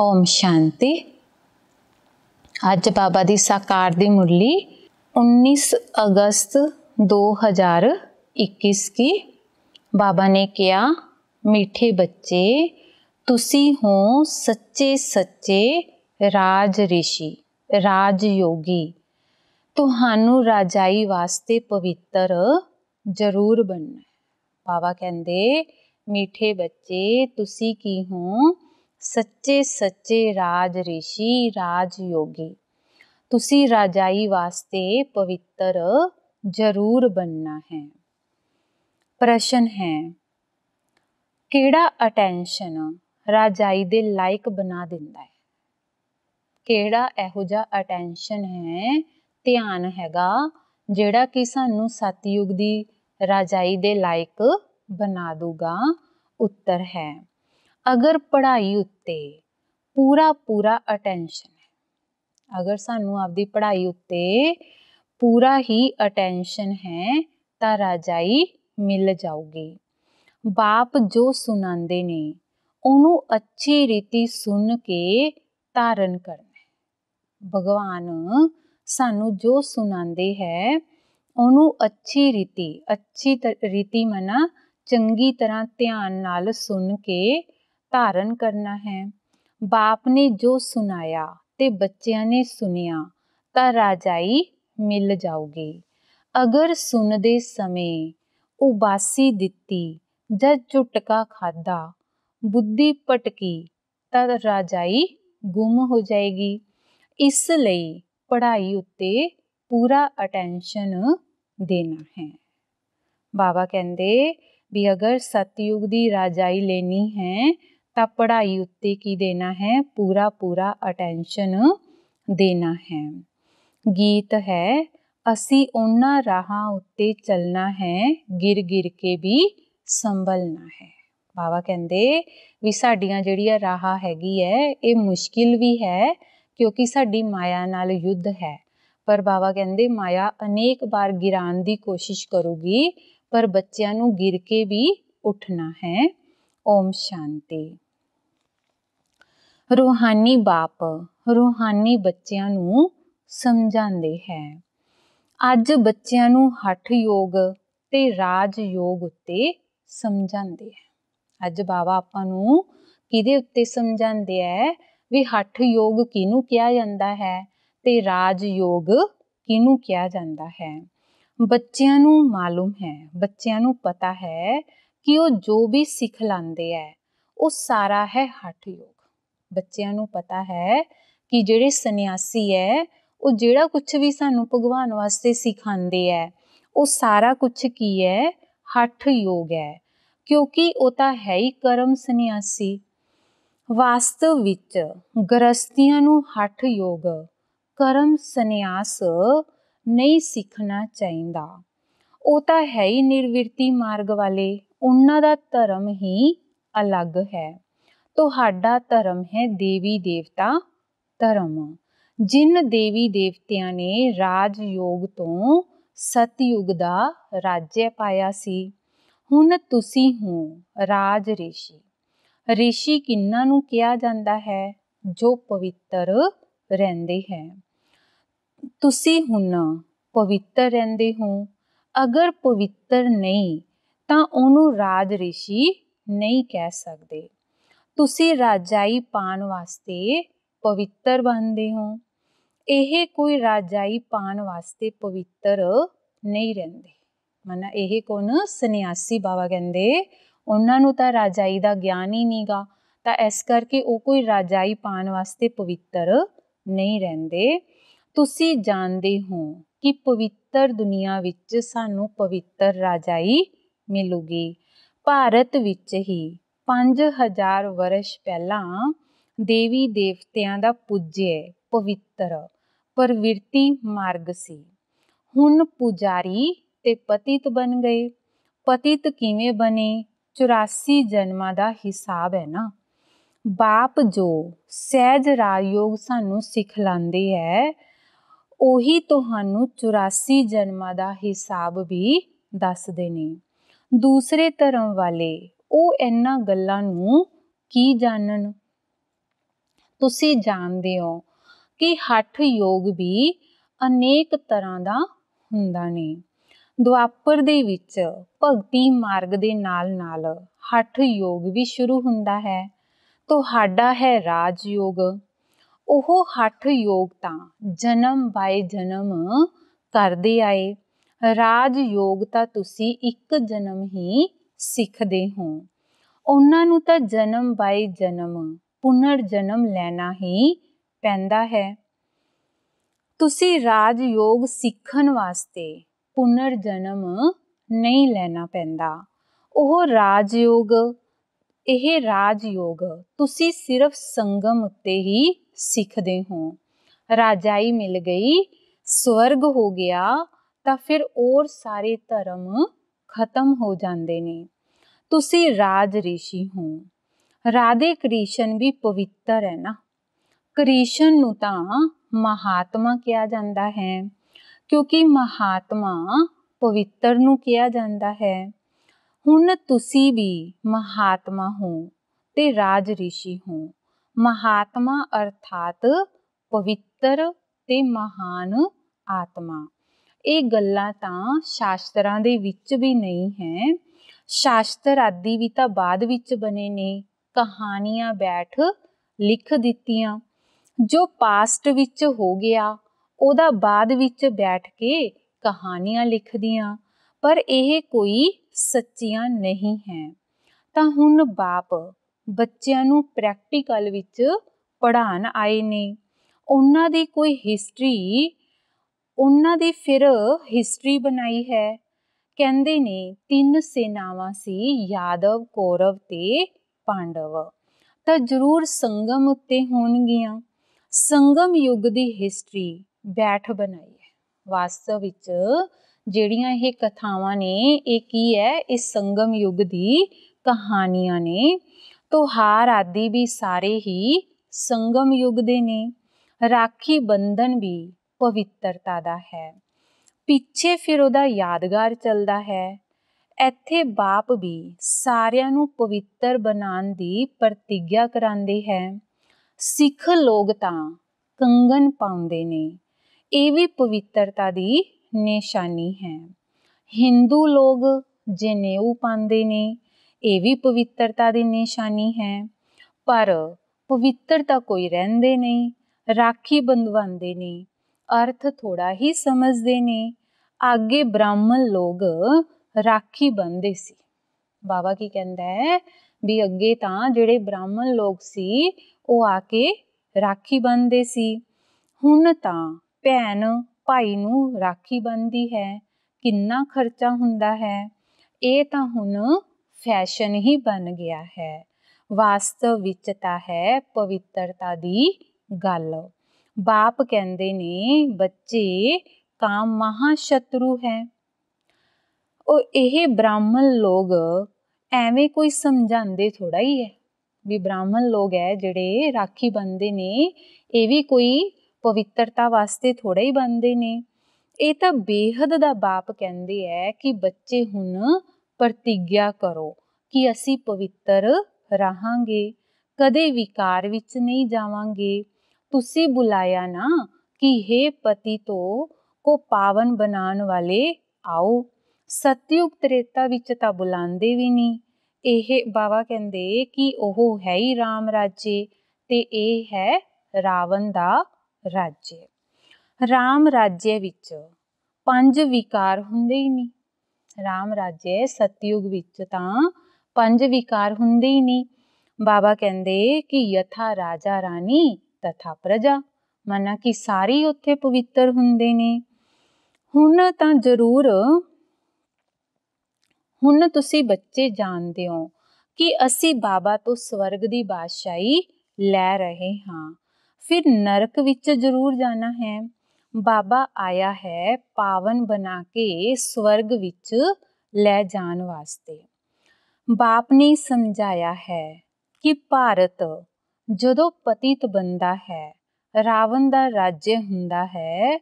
ਓਮ ਸ਼ਾਂਤੀ ਅੱਜ ਬਾਬਾ ਦੀ ਸਾਕਾਰ ਦੀ ਮੁਰਲੀ 19 ਅਗਸਤ 2021 ਕੀ बाबा ਨੇ ਕਿਹਾ ਮਿੱਠੇ ਬੱਚੇ ਤੁਸੀਂ ਹੋ ਸੱਚੇ ਸੱਚੇ ਰਾਜ ਰਿਸ਼ੀ ਰਾਜ ਯੋਗੀ ਤੁਹਾਨੂੰ ਰਾਜਾਈ ਵਾਸਤੇ ਪਵਿੱਤਰ ਜ਼ਰੂਰ ਬਣਨਾ ਬਾਬਾ ਕਹਿੰਦੇ ਮਿੱਠੇ ਬੱਚੇ ਤੁਸੀਂ ਕੀ ਹੋ ਸੱਚੇ ਸੱਚੇ ਰਾਜ ਰਿਸ਼ੀ ਰਾਜ ਯੋਗੀ ਤੁਸੀਂ ਰਾਜਾਈ ਵਾਸਤੇ ਪਵਿੱਤਰ ਜ਼ਰੂਰ ਬੰਨਣਾ ਹੈ ਪ੍ਰਸ਼ਨ ਹੈ ਕਿਹੜਾ ਅਟੈਂਸ਼ਨ ਰਾਜਾਈ ਦੇ ਲਾਇਕ ਬਣਾ ਦਿੰਦਾ ਹੈ ਕਿਹੜਾ ਇਹੋ ਜਿਹਾ ਅਟੈਂਸ਼ਨ ਹੈ ਧਿਆਨ ਹੈਗਾ ਜਿਹੜਾ ਕਿ ਸਾਨੂੰ ਸਤਿਯੁਗ ਦੀ ਰਾਜਾਈ ਦੇ ਲਾਇਕ ਬਣਾ ਦੂਗਾ ਉੱਤਰ ਹੈ ਅਗਰ ਪੜ੍ਹਾਈ ਉੱਤੇ ਪੂਰਾ ਪੂਰਾ ਅਟੈਂਸ਼ਨ ਹੈ ਅਗਰ ਸਾਨੂੰ ਆਪਦੀ ਪੜ੍ਹਾਈ ਉੱਤੇ ਪੂਰਾ ਹੀ ਅਟੈਂਸ਼ਨ ਹੈ ਤਾਂ ਰਾਜਾਈ ਮਿਲ ਜਾਊਗੀ ਬਾਪ ਜੋ ਸੁਣਾਉਂਦੇ ਨੇ ਉਹਨੂੰ ਅੱਛੀ ਰੀਤੀ ਸੁਣ ਕੇ ਧਾਰਨ ਕਰਨਾ ਭਗਵਾਨ ਸਾਨੂੰ ਜੋ ਸੁਣਾਉਂਦੇ ਹੈ ਉਹਨੂੰ ਅੱਛੀ ਰੀਤੀ ਅੱਛੀ ਰੀਤੀ ਮਨਾ ਚੰਗੀ ਤਰ੍ਹਾਂ ਧਿਆਨ ਨਾਲ ਸੁਣ ਕੇ धारण करना है बाप ने जो सुनाया ते बच्चिया ने सुनिया तो राजाई मिल जाऊगी अगर सुन दे समय उबासी दिती ज चुटका खादा बुद्धि भटकी तो राजाई गुम हो जाएगी इसलिए पढ़ाई उत्ते पूरा अटेंशन देना है बाबा कहें भी अगर सतयुग की राजाई लेनी है ਤਾਂ ਪੜ੍ਹਾਈ ਉੱਤੇ ਕੀ ਦੇਣਾ ਹੈ ਪੂਰਾ ਪੂਰਾ ਅਟੈਂਸ਼ਨ ਦੇਣਾ ਹੈ ਗੀਤ ਹੈ ਅਸੀਂ ਉਹਨਾਂ ਰਾਹਾਂ ਉੱਤੇ ਚੱਲਣਾ ਹੈ ਗਿਰ ਗਿਰ ਕੇ ਵੀ ਸੰਭਲਣਾ ਹੈ ਬਾਬਾ ਕਹਿੰਦੇ ਵੀ ਸਾਡੀਆਂ ਜਿਹੜੀਆਂ ਰਾਹਾਂ ਹੈਗੀ ਹੈ ਇਹ ਮੁਸ਼ਕਿਲ ਵੀ ਹੈ ਕਿਉਂਕਿ ਸਾਡੀ ਮਾਇਆ ਨਾਲ ਯੁੱਧ ਹੈ ਪਰ ਬਾਬਾ ਕਹਿੰਦੇ ਮਾਇਆ ਅਨੇਕ ਵਾਰ ਗਿਰਾਨ ਦੀ ਕੋਸ਼ਿਸ਼ ਕਰੂਗੀ ਪਰ ਬੱਚਿਆਂ ਨੂੰ ਗਿਰ ਕੇ ਵੀ ਉੱਠਣਾ ਹੈ ਓਮ ਸ਼ਾਂਤੀ ਰੂਹਾਨੀ ਬਾਪ ਰੂਹਾਨੀ ਬੱਚਿਆਂ ਨੂੰ ਸਮਝਾਉਂਦੇ ਹੈ ਅੱਜ ਬੱਚਿਆਂ ਨੂੰ ਹੱਠ ਯੋਗ ਤੇ ਰਾਜ ਯੋਗ ਉੱਤੇ ਸਮਝਾਉਂਦੇ ਹੈ ਅੱਜ ਬਾਬਾ ਆਪਾਂ ਨੂੰ ਕਿਹਦੇ ਉੱਤੇ ਸਮਝਾਉਂਦੇ ਹੈ ਵੀ ਹੱਠ ਯੋਗ ਕਿਨੂੰ ਕਿਹਾ ਜਾਂਦਾ ਹੈ ਤੇ ਰਾਜ ਯੋਗ ਕਿਨੂੰ ਕਿਹਾ ਜਾਂਦਾ ਹੈ ਬੱਚਿਆਂ ਨੂੰ ਮਾਲੂਮ ਹੈ ਬੱਚਿਆਂ ਨੂੰ ਪਤਾ ਹੈ ਕਿ ਉਹ ਜੋ ਵੀ ਸਿੱਖ ਲਾਂਦੇ ਹੈ ਉਹ ਸਾਰਾ ਹੈ ਹੱਠ ਯੋਗ ਬੱਚਿਆਂ ਨੂੰ ਪਤਾ ਹੈ ਕਿ ਜਿਹੜੇ ਸੰਨਿਆਸੀ ਹੈ ਉਹ ਜਿਹੜਾ ਕੁਝ ਵੀ ਸਾਨੂੰ ਭਗਵਾਨ ਵਾਸਤੇ ਸਿਖਾਉਂਦੇ ਹੈ ਉਹ ਸਾਰਾ ਕੁਝ ਕੀ ਹੈ ਹੱਠ ਯੋਗ ਹੈ ਕਿਉਂਕਿ ਉਹ ਤਾਂ ਹੈ ਹੀ ਕਰਮ ਸੰਨਿਆਸੀ ਵਾਸਤਵ ਵਿੱਚ ਗ੍ਰਸਤੀਆਂ ਨੂੰ ਹੱਠ ਯੋਗ ਕਰਮ ਸੰਨਿਆਸ ਨਹੀਂ ਸਿੱਖਣਾ ਚਾਹੀਦਾ ਉਹ ਤਾਂ ਹੈ ਹੀ ਨਿਰਵਿਰਤੀ ਮਾਰਗ ਵਾਲੇ ਉਹਨਾਂ ਦਾ ਧਰਮ ਹੀ ਅਲੱਗ ਹੈ ਤੁਹਾਡਾ ਧਰਮ ਹੈ ਦੇਵੀ ਦੇਵਤਾ ਧਰਮ ਜਿਨ ਦੇਵੀ ਦੇਵਤਿਆਂ ਨੇ ਰਾਜ ਯੋਗ ਤੋਂ ਸਤਯੁਗ ਦਾ ਰਾਜ੍ਯ ਪਾਇਆ ਸੀ ਹੁਣ ਤੁਸੀਂ ਹੋ ਰਾਜ ਰੇਸ਼ੀ ઋષਿ ਕਿੰਨਾਂ ਨੂੰ ਕਿਹਾ ਜਾਂਦਾ ਹੈ ਜੋ ਪਵਿੱਤਰ ਰਹਿੰਦੇ ਹੈ ਤੁਸੀਂ ਹੁਣ ਪਵਿੱਤਰ ਰਹਿੰਦੇ ਹੋ ਅਗਰ ਪਵਿੱਤਰ ਨਹੀਂ ਤਾਂ ਉਹਨੂੰ ਰਾਜ ਰੇਸ਼ੀ ਨਹੀਂ ਕਹਿ ਸਕਦੇ ਤੁਸੀਂ ਰਾਜਾਈ ਪਾਣ ਵਾਸਤੇ ਪਵਿੱਤਰ ਬਣਦੇ ਹੋ ਇਹ ਕੋਈ ਰਾਜਾਈ ਪਾਣ ਵਾਸਤੇ ਪਵਿੱਤਰ ਨਹੀਂ ਰਹਿੰਦੇ ਮਨ ਇਹ ਕੋਨ ਸੰਨਿਆਸੀ ਬਾਬਾ ਕਹਿੰਦੇ ਉਹਨਾਂ ਨੂੰ ਤਾਂ ਰਾਜਾਈ ਦਾ ਗਿਆਨ ਹੀ ਨਹੀਂਗਾ ਤਾਂ ਇਸ ਕਰਕੇ ਉਹ ਕੋਈ ਰਾਜਾਈ ਪਾਣ ਵਾਸਤੇ ਪਵਿੱਤਰ ਨਹੀਂ ਰਹਿੰਦੇ ਤੁਸੀਂ ਜਾਣਦੇ ਹੋ ਕਿ ਪਵਿੱਤਰ ਦੁਨੀਆ ਵਿੱਚ ਸਾਨੂੰ ਪਵਿੱਤਰ ਰਾਜਾਈ ਮਿਲੂਗੀ ਭਾਰਤ ਵਿੱਚ ਹੀ 5000 ਵਰਸ਼ ਪਹਿਲਾਂ ਦੇਵੀ ਦੇਵਤਿਆਂ ਦਾ ਪੂਜਿਆ ਪਵਿੱਤਰ ਪਰਵਿਰਤੀ ਮਾਰਗ ਸੀ ਹੁਣ ਪੁਜਾਰੀ ਤੇ ਪਤਿਤ ਬਣ ਗਏ ਪਤਿਤ ਕਿਵੇਂ ਬਣੇ 84 ਜਨਮਾਂ ਦਾ ਹਿਸਾਬ ਹੈ ਨਾ ਬਾਪ ਜੋ ਸਹਿਜ ਰਾਯੋਗ ਸਾਨੂੰ ਸਿਖਲਾਉਂਦੇ ਹੈ ਉਹੀ ਤੁਹਾਨੂੰ 84 ਜਨਮਾਂ ਦਾ ਹਿਸਾਬ ਵੀ ਦੱਸਦੇ ਨੇ ਦੂਸਰੇ ਧਰਮ ਵਾਲੇ ਉਹ ਇਹਨਾਂ ਗੱਲਾਂ ਨੂੰ ਕੀ ਜਾਣਨ ਤੁਸੀਂ ਜਾਣਦੇ ਹੋ ਕਿ ਹੱਠ ਯੋਗ ਵੀ ਅਨੇਕ ਤਰ੍ਹਾਂ ਦਾ ਹੁੰਦਾ ਨੇ ਦੁਆਪਰ ਦੇ ਵਿੱਚ ਭਗਤੀ ਮਾਰਗ ਦੇ ਨਾਲ ਨਾਲ ਹੱਠ ਯੋਗ ਵੀ ਸ਼ੁਰੂ ਹੁੰਦਾ ਹੈ ਤੁਹਾਡਾ ਹੈ ਰਾਜ ਯੋਗ ਉਹ ਹੱਠ ਯੋਗ ਤਾਂ ਜਨਮ ਬਾਏ ਜਨਮ ਕਰਦੇ ਆਏ ਰਾਜ ਯੋਗ ਤਾਂ ਤੁਸੀਂ ਇੱਕ ਜਨਮ ਹੀ ਸਿੱਖਦੇ ਹੋ ਉਹਨਾਂ ਨੂੰ ਤਾਂ ਜਨਮ ਬਾਈ ਜਨਮ ਪੁਨਰ ਜਨਮ ਲੈਣਾ ਹੀ ਪੈਂਦਾ ਹੈ ਤੁਸੀਂ ਰਾਜ ਯੋਗ ਸਿੱਖਣ ਵਾਸਤੇ ਪੁਨਰ ਜਨਮ ਨਹੀਂ ਲੈਣਾ ਪੈਂਦਾ ਉਹ ਰਾਜ ਯੋਗ ਇਹ ਰਾਜ ਯੋਗ ਤੁਸੀਂ ਸਿਰਫ ਸੰਗਮ ਉੱਤੇ ਹੀ ਸਿੱਖਦੇ ਹੋ ਰਾਜਾਈ ਮਿਲ ਗਈ ਸਵਰਗ ਹੋ ਗਿਆ ਤਾਂ ਫਿਰ ਹੋਰ ਸਾਰੇ ਧਰਮ ਖਤਮ ਹੋ ਜਾਂਦੇ ਨੇ ਤੁਸੀਂ ਰਾਜ ઋષਿ ਹੋ ਰਾਧੇ ਕ੍ਰਿਸ਼ਨ ਵੀ ਪਵਿੱਤਰ ਹੈ ਨਾ ਕ੍ਰਿਸ਼ਨ ਨੂੰ ਤਾਂ ਮਹਾਤਮਾ ਕਿਹਾ ਜਾਂਦਾ ਹੈ ਕਿਉਂਕਿ ਮਹਾਤਮਾ ਪਵਿੱਤਰ ਨੂੰ ਕਿਹਾ ਜਾਂਦਾ ਹੈ ਹੁਣ ਤੁਸੀਂ ਵੀ ਮਹਾਤਮਾ ਹੋ ਤੇ ਰਾਜ ઋષਿ ਹੋ ਮਹਾਤਮਾ ਅਰਥਾਤ ਪਵਿੱਤਰ ਤੇ ਮਹਾਨ ਆਤਮਾ ਇਹ ਗੱਲਾਂ ਤਾਂ ਸ਼ਾਸਤਰਾਂ ਦੇ ਵਿੱਚ ਵੀ ਨਹੀਂ ਹੈ ਸ਼ਾਸਤਰ ਆਦਿ ਵੀ ਤਾਂ ਬਾਅਦ ਵਿੱਚ ਬਣੇ ਨੇ ਕਹਾਣੀਆਂ ਬੈਠ ਲਿਖ ਦਿੱਤੀਆਂ ਜੋ ਪਾਸਟ ਵਿੱਚ ਹੋ ਗਿਆ ਉਹਦਾ ਬਾਅਦ ਵਿੱਚ ਬੈਠ ਕੇ ਕਹਾਣੀਆਂ ਲਿਖਦੀਆਂ ਪਰ ਇਹ ਕੋਈ ਸੱਚੀਆਂ ਨਹੀਂ ਹੈ ਤਾਂ ਹੁਣ ਬਾਪ ਬੱਚਿਆਂ ਨੂੰ ਪ੍ਰੈਕਟੀਕਲ ਵਿੱਚ ਪੜ੍ਹਾਉਣ ਆਏ ਨੇ ਉਹਨਾਂ ਦੀ ਕੋਈ ਹਿਸਟਰੀ ਉਹਨਾਂ ਦੀ ਫਿਰ ਹਿਸਟਰੀ ਬਣਾਈ ਹੈ ਕਹਿੰਦੇ ਨੇ ਤਿੰਨ ਸੇਨਾਵਾਂ ਸੀ ਯਾਦਵ ਕੌਰਵ ਤੇ ਪਾਂਡਵ ਤਾਂ ਜ਼ਰੂਰ ਸੰਗਮ ਉੱਤੇ ਹੋਣਗੀਆਂ ਸੰਗਮ ਯੁੱਗ ਦੀ ਹਿਸਟਰੀ ਬੈਠ ਬਣਾਈ ਹੈ ਵਾਸਤਵ ਵਿੱਚ ਜਿਹੜੀਆਂ ਇਹ ਕਥਾਵਾਂ ਨੇ ਇਹ ਕੀ ਹੈ ਇਸ ਸੰਗਮ ਯੁੱਗ ਦੀ ਕਹਾਣੀਆਂ ਨੇ ਤੋਹਾਰ ਆਦੀ ਵੀ ਸਾਰੇ ਹੀ ਸੰਗਮ ਯੁੱਗ ਦੇ ਨੇ ਰਾਖੀ ਬੰਧਨ ਵੀ ਪਵਿੱਤਰਤਾ ਦਾ ਹੈ ਪਿੱਛੇ ਫਿਰ ਉਹਦਾ ਯਾਦਗਾਰ ਚੱਲਦਾ ਹੈ ਇੱਥੇ ਬਾਪ ਵੀ ਸਾਰਿਆਂ ਨੂੰ ਪਵਿੱਤਰ ਬਣਾਉਣ ਦੀ ਪ੍ਰਤੀਗਿਆ ਕਰਾਂਦੇ ਹੈ ਸਿੱਖ ਲੋਕ ਤਾਂ ਕੰਗਨ ਪਾਉਂਦੇ ਨੇ ਇਹ ਵੀ ਪਵਿੱਤਰਤਾ ਦੀ ਨਿਸ਼ਾਨੀ ਹੈ ਹਿੰਦੂ ਲੋਕ ਜਨੇਊ ਪਾਉਂਦੇ ਨੇ ਇਹ ਵੀ ਪਵਿੱਤਰਤਾ ਦੀ ਨਿਸ਼ਾਨੀ ਹੈ ਪਰ ਪਵਿੱਤਰਤਾ ਕੋਈ ਰਹਿੰਦੇ ਨਹੀਂ ਰਾਖੀ ਬੰਦਵਾਉਂਦੇ ਨਹੀਂ ਅਰਥ ਥੋੜਾ ਹੀ ਸਮਝਦੇ ਨੇ ਅੱਗੇ ਬ੍ਰਾਹਮਣ ਲੋਗ ਰਾਖੀ ਬੰਦੇ ਸੀ ਬਾਬਾ ਕੀ ਕਹਿੰਦਾ ਹੈ ਵੀ ਅੱਗੇ ਤਾਂ ਜਿਹੜੇ ਬ੍ਰਾਹਮਣ ਲੋਕ ਸੀ ਉਹ ਆ ਕੇ ਰਾਖੀ ਬੰਦੇ ਸੀ ਹੁਣ ਤਾਂ ਭੈਣ ਭਾਈ ਨੂੰ ਰਾਖੀ ਬੰਦੀ ਹੈ ਕਿੰਨਾ ਖਰਚਾ ਹੁੰਦਾ ਹੈ ਇਹ ਤਾਂ ਹੁਣ ਫੈਸ਼ਨ ਹੀ ਬਣ ਗਿਆ ਹੈ ਵਾਸਤਵ ਵਿੱਚ ਤਾਂ ਹੈ ਪਵਿੱਤਰਤਾ ਦੀ ਗੱਲ ਬਾਪ ਕਹਿੰਦੇ ਨੇ ਬੱਚੇ ਕਾਮ ਮਹਾ ਸ਼ਤਰੂ ਹੈ ਉਹ ਇਹ ਬ੍ਰਾਹਮਣ ਲੋਗ ਐਵੇਂ ਕੋਈ ਸਮਝਾਉਂਦੇ ਥੋੜਾ ਹੀ ਹੈ ਵੀ ਬ੍ਰਾਹਮਣ ਲੋਗ ਹੈ ਜਿਹੜੇ ਰਾਖੀ ਬੰਦੇ ਨੇ ਇਹ ਵੀ ਕੋਈ ਪਵਿੱਤਰਤਾ ਵਾਸਤੇ ਥੋੜਾ ਹੀ ਬੰਦੇ ਨੇ ਇਹ ਤਾਂ ਬੇਹਦ ਦਾ ਬਾਪ ਕਹਿੰਦੇ ਐ ਕਿ ਬੱਚੇ ਹੁਣ ਪ੍ਰਤੀਗਿਆ ਕਰੋ ਕਿ ਅਸੀਂ ਪਵਿੱਤਰ ਰਹਾਂਗੇ ਕਦੇ ਵਿਕਾਰ ਵਿੱਚ ਨਹੀਂ ਜਾਵਾਂਗੇ ਤੁਸੀਂ ਬੁਲਾਇਆ ਨਾ ਕਿ हे ਪਤੀ ਤੋ ਕੋ ਪਾਵਨ ਬਣਾਉਣ ਵਾਲੇ ਆਓ ਸਤਯੁਗ ਤ੍ਰੇਤਾ ਵਿੱਚ ਤਾਂ ਬੁਲਾਉਂਦੇ ਵੀ ਨਹੀਂ ਇਹ ਬਾਵਾ ਕਹਿੰਦੇ ਕਿ ਉਹ ਹੈ ਹੀ ਰਾਮ ਰਾਜੇ ਤੇ ਇਹ ਹੈ ਰਾਵਣ ਦਾ ਰਾਜੇ ਰਾਮ ਰਾਜੇ ਵਿੱਚ ਪੰਜ ਵਿਕਾਰ ਹੁੰਦੇ ਹੀ ਨਹੀਂ ਰਾਮ ਰਾਜੇ ਸਤਯੁਗ ਵਿੱਚ ਤਾਂ ਪੰਜ ਵਿਕਾਰ ਹੁੰਦੇ ਹੀ ਨਹੀਂ ਬਾਬਾ ਕਹਿੰਦੇ ਕਿ ਯਥਾ ਰਾਜਾ ਰਾਣੀ ਤਥਾ ਪ੍ਰਜਾ ਮਨਾ ਕਿ ਸਾਰੀ ਉੱਥੇ ਪਵਿੱਤਰ ਹੁੰਦੇ ਨੇ ਹੁਣ ਤਾਂ ਜ਼ਰੂਰ ਹੁਣ ਤੁਸੀਂ ਬੱਚੇ ਜਾਣਦੇ ਹੋ ਕਿ ਅਸੀਂ ਬਾਬਾ ਤੋਂ ਸਵਰਗ ਦੀ ਬਾਦਸ਼ਾਹੀ ਲੈ ਰਹੇ ਹਾਂ ਫਿਰ ਨਰਕ ਵਿੱਚ ਜ਼ਰੂਰ ਜਾਣਾ ਹੈ ਬਾਬਾ ਆਇਆ ਹੈ ਪਾਵਨ ਬਣਾ ਕੇ ਸਵਰਗ ਵਿੱਚ ਲੈ ਜਾਣ ਵਾਸਤੇ ਬਾਪ ਨੇ ਸਮਝਾਇਆ ਹੈ ਕਿ ਭਾਰਤ ਜਦੋਂ ਪਤਿਤ ਬੰਦਾ ਹੈ ਰਾਵਣ ਦਾ ਰਾਜ ਹੁੰਦਾ ਹੈ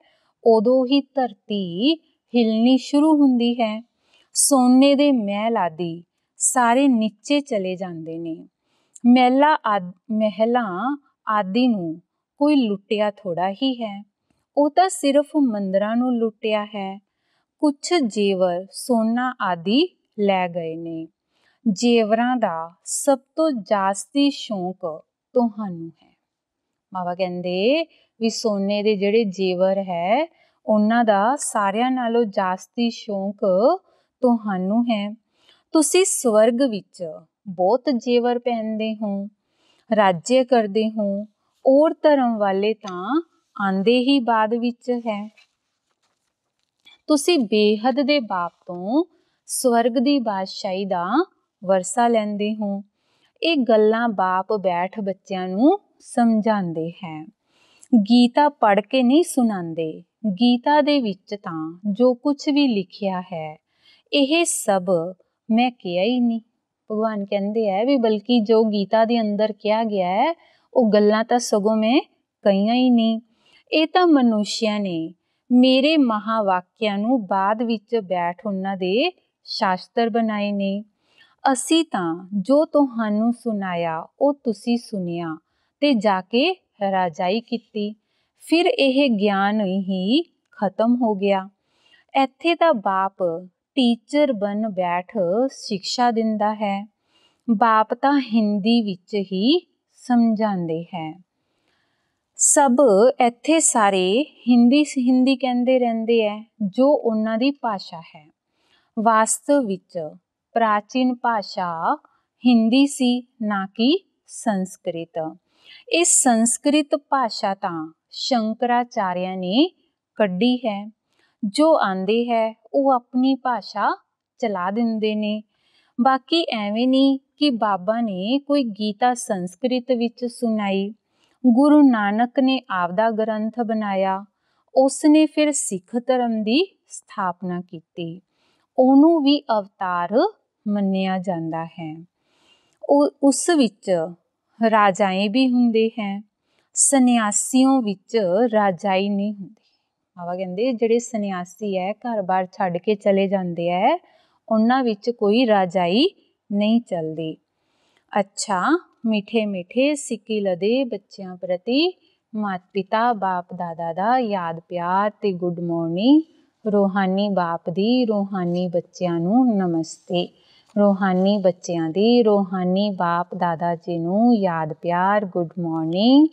ਉਦੋਂ ਹੀ ਧਰਤੀ ਹਿਲਣੀ ਸ਼ੁਰੂ ਹੁੰਦੀ ਹੈ ਸੋਨੇ ਦੇ ਮਹਿਲ ਆਦਿ ਸਾਰੇ ਨੀਚੇ ਚਲੇ ਜਾਂਦੇ ਨੇ ਮਹਿਲਾ ਮਹਿਲਾ ਆਦਿ ਨੂੰ ਕੋਈ ਲੁੱਟਿਆ ਥੋੜਾ ਹੀ ਹੈ ਉਹ ਤਾਂ ਸਿਰਫ ਮੰਦਰਾਂ ਨੂੰ ਲੁੱਟਿਆ ਹੈ ਕੁਛ ਜੇਵਰ ਸੋਨਾ ਆਦਿ ਲੈ ਗਏ ਨੇ ਜੇਵਰਾਂ ਦਾ ਸਭ ਤੋਂ ਜਾਸਤੀ ਸ਼ੌਂਕ ਤੁਹਾਨੂੰ ਹੈ ਮਾਵਾ ਕਹਿੰਦੇ ਵੀ ਸੋਨੇ ਦੇ ਜਿਹੜੇ ਜੇਵਰ ਹੈ ਉਹਨਾਂ ਦਾ ਸਾਰਿਆਂ ਨਾਲੋਂ ਜਾਸਤੀ ਸ਼ੌਂਕ ਤੁਹਾਨੂੰ ਹੈ ਤੁਸੀਂ ਸਵਰਗ ਵਿੱਚ ਬਹੁਤ ਜੇਵਰ ਪਹਿਨਦੇ ਹੋ ਰਾਜੇ ਕਰਦੇ ਹੋ ਔਰ ਧਰਮ ਵਾਲੇ ਤਾਂ ਆਂਦੇ ਹੀ ਬਾਅਦ ਵਿੱਚ ਹੈ ਤੁਸੀਂ ਬੇਹਦ ਦੇ ਬਾਪ ਤੋਂ ਸਵਰਗ ਦੀ ਬਾਦਸ਼ਾਹੀ ਦਾ ਵਰਸਾ ਲੈਂਦੇ ਹੋ ਇਹ ਗੱਲਾਂ ਬਾਪ ਬੈਠ ਬੱਚਿਆਂ ਨੂੰ ਸਮਝਾਉਂਦੇ ਹੈ ਗੀਤਾ ਪੜ੍ਹ ਕੇ ਨਹੀਂ ਸੁਣਾਉਂਦੇ ਗੀਤਾ ਦੇ ਵਿੱਚ ਤਾਂ ਜੋ ਕੁਝ ਵੀ ਲਿਖਿਆ ਹੈ ਇਹ ਸਭ ਮੈਂ ਕਿਹਾ ਹੀ ਨਹੀਂ ਭਗਵਾਨ ਕਹਿੰਦੇ ਆ ਵੀ ਬਲਕਿ ਜੋ ਗੀਤਾ ਦੇ ਅੰਦਰ ਕਿਹਾ ਗਿਆ ਹੈ ਉਹ ਗੱਲਾਂ ਤਾਂ ਸਗੋਂ ਮੈਂ ਕਹੀਆਂ ਹੀ ਨਹੀਂ ਇਹ ਤਾਂ ਮਨੁਸ਼ਿਆ ਨੇ ਮੇਰੇ ਮਹਾਵਾਕਿਆਂ ਨੂੰ ਬਾਅਦ ਵਿੱਚ ਬੈਠ ਉਹਨਾਂ ਦੇ ਸ਼ਾਸਤਰ ਬਣਾਏ ਨੇ ਅਸੀਂ ਤਾਂ ਜੋ ਤੁਹਾਨੂੰ ਸੁਨਾਇਆ ਉਹ ਤੁਸੀਂ ਸੁਨਿਆ ਤੇ ਜਾ ਕੇ ਰਾਜਾਈ ਕੀਤੀ ਫਿਰ ਇਹ ਗਿਆਨ ਹੀ ਖਤਮ ਹੋ ਗਿਆ ਇੱਥੇ ਦਾ ਬਾਪ ਟੀਚਰ ਬਣ ਬੈਠ ਸਿੱਖਿਆ ਦਿੰਦਾ ਹੈ ਬਾਪ ਤਾਂ ਹਿੰਦੀ ਵਿੱਚ ਹੀ ਸਮਝਾਉਂਦੇ ਹੈ ਸਭ ਇੱਥੇ ਸਾਰੇ ਹਿੰਦੀ ਹਿੰਦੀ ਕਹਿੰਦੇ ਰਹਿੰਦੇ ਐ ਜੋ ਉਹਨਾਂ ਦੀ ਭਾਸ਼ਾ ਹੈ ਵਾਸਤਵ ਵਿੱਚ ਪ੍ਰਾਚੀਨ ਭਾਸ਼ਾ ਹਿੰਦੀ ਸੀ ਨਾ ਕਿ ਸੰਸਕ੍ਰਿਤ ਇਸ ਸੰਸਕ੍ਰਿਤ ਭਾਸ਼ਾ ਤਾਂ ਸ਼ੰਕਰਾਚਾਰਿਆ ਨੇ ਕੱਢੀ ਹੈ ਜੋ ਆਂਦੇ ਹੈ ਉਹ ਆਪਣੀ ਭਾਸ਼ਾ ਚਲਾ ਦਿੰਦੇ ਨੇ ਬਾਕੀ ਐਵੇਂ ਨਹੀਂ ਕਿ ਬਾਬਾ ਨੇ ਕੋਈ ਗੀਤਾ ਸੰਸਕ੍ਰਿਤ ਵਿੱਚ ਸੁਣਾਈ ਗੁਰੂ ਨਾਨਕ ਨੇ ਆਪਦਾ ਗ੍ਰੰਥ ਬਣਾਇਆ ਉਸ ਨੇ ਫਿਰ ਸਿੱਖ ਧਰਮ ਦੀ ਸਥਾਪਨਾ ਕੀਤੀ ਉਹਨੂੰ ਵੀ ਅਵਤਾਰ ਮੰਨਿਆ ਜਾਂਦਾ ਹੈ ਉਸ ਵਿੱਚ ਰਾਜਾਏ ਵੀ ਹੁੰਦੇ ਹੈ ਸੰਨਿਆਸੀਆਂ ਵਿੱਚ ਰਾਜਾਈ ਨਹੀਂ ਹੁੰਦੀ ਆਵਾ ਕਹਿੰਦੇ ਜਿਹੜੇ ਸੰਨਿਆਸੀ ਹੈ ਘਰ-ਬਾਰ ਛੱਡ ਕੇ ਚਲੇ ਜਾਂਦੇ ਹੈ ਉਹਨਾਂ ਵਿੱਚ ਕੋਈ ਰਾਜਾਈ ਨਹੀਂ ਚੱਲਦੀ ਅੱਛਾ ਮਿੱਠੇ-ਮਿੱਠੇ ਸਿੱਕੀ ਲਦੇ ਬੱਚਿਆਂ ਪ੍ਰਤੀ ਮਾਤ-ਪਿਤਾ ਬਾਪ-ਦਾਦਾ ਦਾ ਯਾਦ ਪਿਆਰ ਤੇ ਗੁੱਡ ਮਾਰਨਿੰਗ ਰੋਹਾਨੀ ਬਾਪ ਦੀ ਰੋਹਾਨੀ ਬੱਚਿਆਂ ਨੂੰ ਨਮਸਤੇ रूहानी बच्चों की रूहानी बाप दादा जी ने याद प्यार गुड मॉर्निंग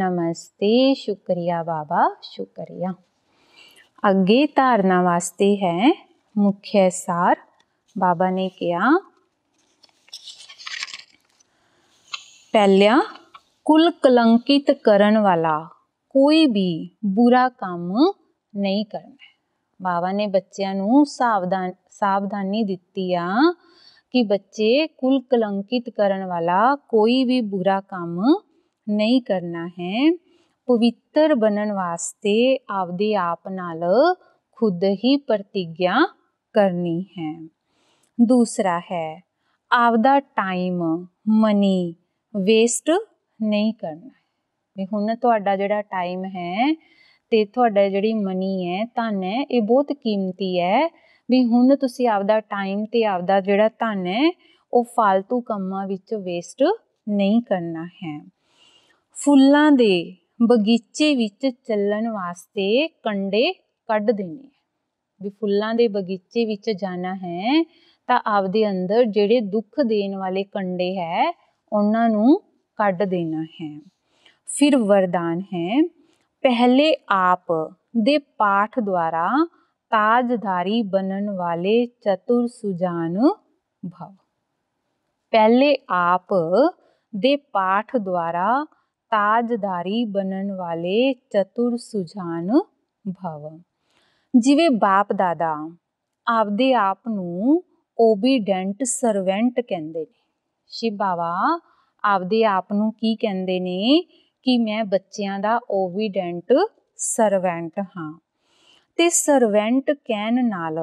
नमस्ते शुक्रिया बाबा शुक्रिया अगे धारणा वास्ते है मुख्य सार बाबा ने कहा पहलिया कुल कलंकित करन वाला कोई भी बुरा काम नहीं करना बाबा ने बच्चों सावधान सावधानी दिखती है ਕਿ ਬੱਚੇ ਕੁਲ ਕਲੰਕਿਤ ਕਰਨ ਵਾਲਾ ਕੋਈ ਵੀ ਬੁਰਾ ਕੰਮ ਨਹੀਂ ਕਰਨਾ ਹੈ ਪਵਿੱਤਰ ਬਣਨ ਵਾਸਤੇ ਆਪਦੇ ਆਪ ਨਾਲ ਖੁਦ ਹੀ ਪ੍ਰਤੀਗਿਆ ਕਰਨੀ ਹੈ ਦੂਸਰਾ ਹੈ ਆਪਦਾ ਟਾਈਮ ਮਨੀ ਵੇਸਟ ਨਹੀਂ ਕਰਨਾ ਵੀ ਹੁਣ ਤੁਹਾਡਾ ਜਿਹੜਾ ਟਾਈਮ ਹੈ ਤੇ ਤੁਹਾਡਾ ਜਿਹੜੀ ਮਨੀ ਹੈ ਧਨ ਹੈ ਇਹ ਬਹੁਤ ਕੀਮਤੀ ਹੈ ਵੀ ਹੁਣ ਤੁਸੀਂ ਆਪਦਾ ਟਾਈਮ ਤੇ ਆਪਦਾ ਜਿਹੜਾ ਧਨ ਹੈ ਉਹ ਫालतू ਕੰਮਾਂ ਵਿੱਚ ਵੇਸਟ ਨਹੀਂ ਕਰਨਾ ਹੈ ਫੁੱਲਾਂ ਦੇ ਬਗੀਚੇ ਵਿੱਚ ਚੱਲਣ ਵਾਸਤੇ ਕੰਡੇ ਕੱਢ ਦੇਣੇ ਵੀ ਫੁੱਲਾਂ ਦੇ ਬਗੀਚੇ ਵਿੱਚ ਜਾਣਾ ਹੈ ਤਾਂ ਆਪਦੇ ਅੰਦਰ ਜਿਹੜੇ ਦੁੱਖ ਦੇਣ ਵਾਲੇ ਕੰਡੇ ਹੈ ਉਹਨਾਂ ਨੂੰ ਕੱਢ ਦੇਣਾ ਹੈ ਫਿਰ ਵਰਦਾਨ ਹੈ ਪਹਿਲੇ ਆਪ ਦੇ ਪਾਠ ਦੁਆਰਾ ਤਾਜਧਾਰੀ ਬਨਣ ਵਾਲੇ ਚਤੁਰ ਸੁਜਾਨ ਭਵ ਪਹਿਲੇ ਆਪ ਦੇ ਪਾਠ ਦੁਆਰਾ ਤਾਜਧਾਰੀ ਬਨਣ ਵਾਲੇ ਚਤੁਰ ਸੁਜਾਨ ਭਵ ਜਿਵੇਂ ਬਾਪ ਦਾਦਾ ਆਪਦੇ ਆਪ ਨੂੰ ਓਬੀਡੈਂਟ ਸਰਵੈਂਟ ਕਹਿੰਦੇ ਨੇ ਸ਼ਿਵ ਬਾਬਾ ਆਪਦੇ ਆਪ ਨੂੰ ਕੀ ਕਹਿੰਦੇ ਨੇ ਕਿ ਮੈਂ ਬੱਚਿਆਂ ਦਾ ਓਬੀਡੈਂਟ ਸਰਵੈਂਟ ਹਾਂ ਤੇ ਸਰਵੈਂਟ ਕਹਿਣ ਨਾਲ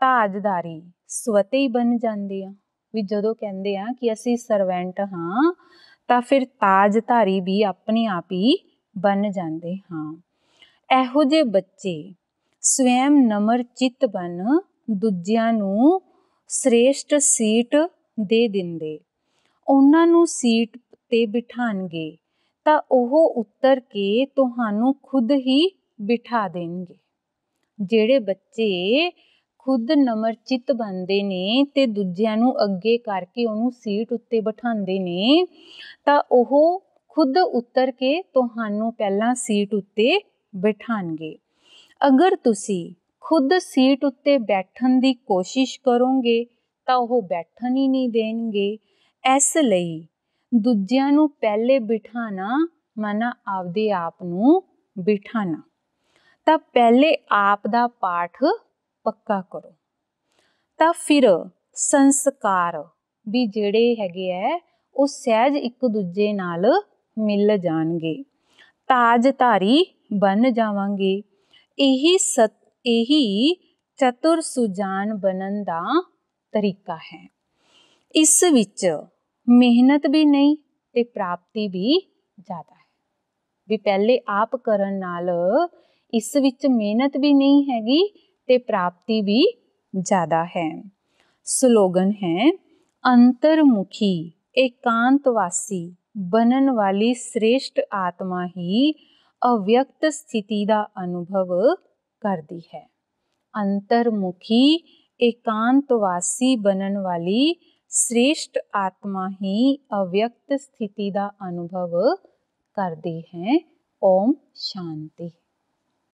ਤਾਜਦਾਰੀ ਸਵਤੇ ਹੀ ਬਣ ਜਾਂਦੀ ਆ ਵੀ ਜਦੋਂ ਕਹਿੰਦੇ ਆ ਕਿ ਅਸੀਂ ਸਰਵੈਂਟ ਹਾਂ ਤਾਂ ਫਿਰ ਤਾਜਧਾਰੀ ਵੀ ਆਪਣੇ ਆਪ ਹੀ ਬਣ ਜਾਂਦੇ ਹਾਂ ਇਹੋ ਜਿਹੇ ਬੱਚੇ ਸਵੈਮ ਨਮਰ ਚਿੱਤ ਬਨ ਦੂਜਿਆਂ ਨੂੰ ਸ੍ਰੇਸ਼ਟ ਸੀਟ ਦੇ ਦਿੰਦੇ ਉਹਨਾਂ ਨੂੰ ਸੀਟ ਤੇ ਬਿਠਾਣਗੇ ਤਾਂ ਉਹ ਉੱਤਰ ਕੇ ਤੁਹਾਨੂੰ ਖੁਦ ਹੀ ਬਿਠਾ ਦੇਣਗੇ ਜਿਹੜੇ ਬੱਚੇ ਖੁਦ ਨਮਰਚਿਤ ਬਣਦੇ ਨੇ ਤੇ ਦੂਜਿਆਂ ਨੂੰ ਅੱਗੇ ਕਰਕੇ ਉਹਨੂੰ ਸੀਟ ਉੱਤੇ ਬਿਠਾਉਂਦੇ ਨੇ ਤਾਂ ਉਹ ਖੁਦ ਉਤਰ ਕੇ ਤੁਹਾਨੂੰ ਪਹਿਲਾਂ ਸੀਟ ਉੱਤੇ ਬਿਠਾਣਗੇ ਅਗਰ ਤੁਸੀਂ ਖੁਦ ਸੀਟ ਉੱਤੇ ਬੈਠਣ ਦੀ ਕੋਸ਼ਿਸ਼ ਕਰੋਗੇ ਤਾਂ ਉਹ ਬੈਠਣ ਹੀ ਨਹੀਂ ਦੇਣਗੇ ਇਸ ਲਈ ਦੂਜਿਆਂ ਨੂੰ ਪਹਿਲੇ ਬਿਠਾਣਾ ਮਨਾ ਆਪਦੇ ਆਪ ਨੂੰ ਬਿਠਾਣਾ ਤਾਂ ਪਹਿਲੇ ਆਪ ਦਾ ਪਾਠ ਪੱਕਾ ਕਰੋ ਤਾਂ ਫਿਰ ਸੰਸਕਾਰ ਵੀ ਜਿਹੜੇ ਹੈਗੇ ਐ ਉਹ ਸਹਿਜ ਇੱਕ ਦੂਜੇ ਨਾਲ ਮਿਲ ਜਾਣਗੇ ਤਾਜਧਾਰੀ ਬਣ ਜਾਵਾਂਗੇ ਇਹੀ ਸਤ ਇਹੀ ਚਤੁਰ ਸੁਜਾਨ ਬਨਨ ਦਾ ਤਰੀਕਾ ਹੈ ਇਸ ਵਿੱਚ ਮਿਹਨਤ ਵੀ ਨਹੀਂ ਤੇ ਪ੍ਰਾਪਤੀ ਵੀ ਜ਼ਿਆਦਾ ਹੈ ਵੀ ਪਹਿਲੇ ਆਪ ਕਰਨ ਨਾਲ ਇਸ ਵਿੱਚ ਮਿਹਨਤ ਵੀ ਨਹੀਂ ਹੈਗੀ ਤੇ ਪ੍ਰਾਪਤੀ ਵੀ ਜ਼ਿਆਦਾ ਹੈ ਸਲੋਗਨ ਹੈ ਅੰਤਰਮੁਖੀ ਇਕਾਂਤਵਾਸੀ ਬਣਨ ਵਾਲੀ ਸ੍ਰੇਸ਼ਟ ਆਤਮਾ ਹੀ ਅਵਿਅਕਤ ਸਥਿਤੀ ਦਾ ਅਨੁਭਵ ਕਰਦੀ ਹੈ अंतर्मुखी एकांतवासी बनन वाली श्रेष्ठ आत्मा ही अव्यक्त स्थिति का अनुभव करती है ओम शांति